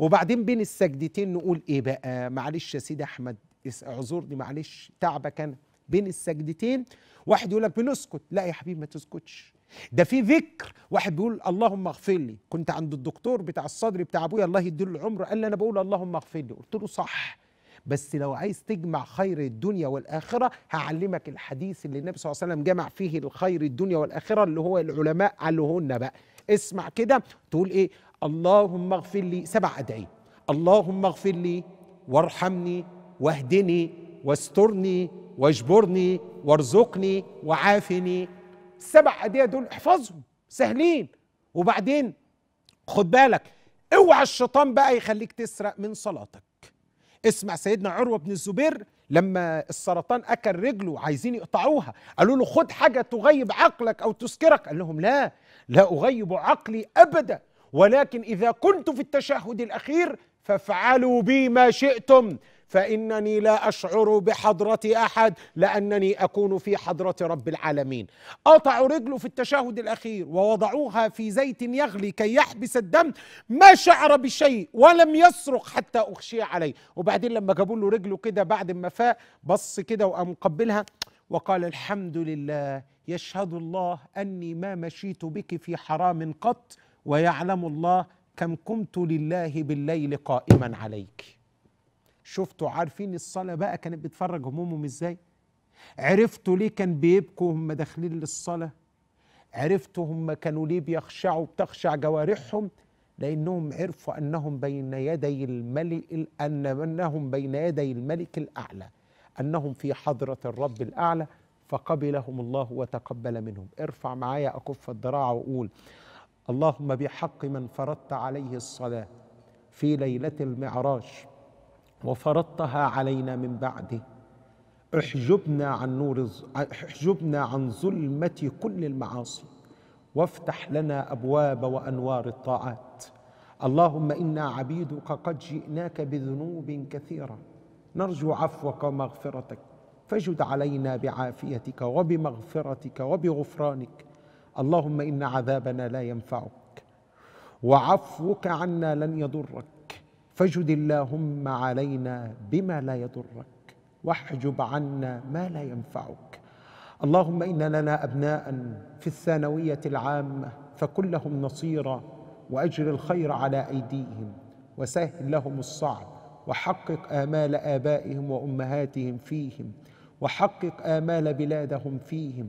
وبعدين بين السجدتين نقول ايه بقى معلش يا سيدي احمد اعذرني معلش تعبك انا بين السجدتين واحد يقول لك بنسكت لا يا حبيبي ما تسكتش ده في ذكر واحد بيقول اللهم اغفر لي كنت عند الدكتور بتاع الصدر بتاع ابويا الله يديله العمر قال لي انا بقول اللهم اغفر لي قلت له صح بس لو عايز تجمع خير الدنيا والآخرة هعلمك الحديث اللي النبي صلى الله عليه وسلم جمع فيه الخير الدنيا والآخرة اللي هو العلماء لنا بقى اسمع كده تقول ايه اللهم اغفر لي سبع أدعية اللهم اغفر لي وارحمني واهدني واسترني واجبرني وارزقني وعافني السبع أدعية دول احفظهم سهلين وبعدين خد بالك اوعى الشيطان بقى يخليك تسرق من صلاتك اسمع سيدنا عروة بن الزبير لما السرطان اكل رجله عايزين يقطعوها قالوا له خد حاجه تغيب عقلك او تسكرك قال لهم لا لا اغيب عقلي ابدا ولكن إذا كنت في التشهد الأخير فافعلوا بي ما شئتم فانني لا اشعر بحضره احد لانني اكون في حضره رب العالمين قطعوا رجله في التشهد الاخير ووضعوها في زيت يغلي كي يحبس الدم ما شعر بشيء ولم يصرخ حتى اخشي عليه وبعدين لما جابوا له رجله كده بعد ما فاق بص كده وقام مقبلها وقال الحمد لله يشهد الله اني ما مشيت بك في حرام قط ويعلم الله كم قمت لله بالليل قائما عليك شفتوا عارفين الصلاة بقى كانت بتفرج همومهم ازاي عرفتوا ليه كان بيبكوا هم داخلين للصلاة عرفتوا هم كانوا ليه بيخشعوا بتخشع جوارحهم لأنهم عرفوا أنهم بين يدي الملك أنهم بين يدي الملك الأعلى أنهم في حضرة الرب الأعلى فقبلهم الله وتقبل منهم ارفع معايا أكف الضراعة وقول اللهم بحق من فرضت عليه الصلاه في ليله المعراج وفرضتها علينا من بعده احجبنا عن نور احجبنا عن ظلمه كل المعاصي وافتح لنا ابواب وانوار الطاعات اللهم انا عبيدك قد جئناك بذنوب كثيره نرجو عفوك ومغفرتك فاجد علينا بعافيتك وبمغفرتك وبغفرانك اللهم ان عذابنا لا ينفعك وعفوك عنا لن يضرك فجد اللهم علينا بما لا يضرك واحجب عنا ما لا ينفعك اللهم ان لنا ابناء في الثانويه العامه فكن لهم نصيرا واجر الخير على ايديهم وسهل لهم الصعب وحقق امال ابائهم وامهاتهم فيهم وحقق امال بلادهم فيهم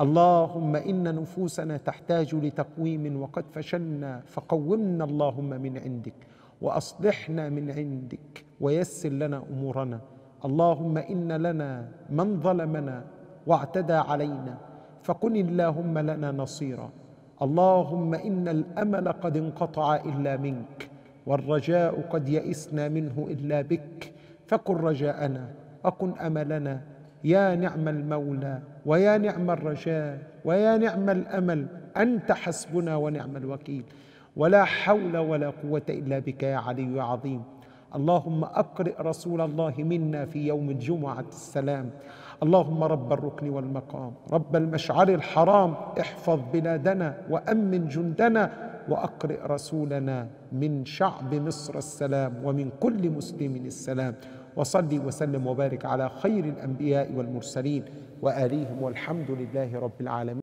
اللهم ان نفوسنا تحتاج لتقويم وقد فشلنا فقومنا اللهم من عندك واصلحنا من عندك ويسر لنا امورنا اللهم ان لنا من ظلمنا واعتدى علينا فكن اللهم لنا نصيرا اللهم ان الامل قد انقطع الا منك والرجاء قد يئسنا منه الا بك فكن رجاءنا وكن املنا يا نعم المولى ويا نعم الرجاء ويا نعم الامل انت حسبنا ونعم الوكيل ولا حول ولا قوه الا بك يا علي عظيم اللهم اقرئ رسول الله منا في يوم الجمعه السلام اللهم رب الركن والمقام رب المشعر الحرام احفظ بلادنا وامن جندنا واقرئ رسولنا من شعب مصر السلام ومن كل مسلم السلام وصلي وسلم وبارك على خير الانبياء والمرسلين واليهم والحمد لله رب العالمين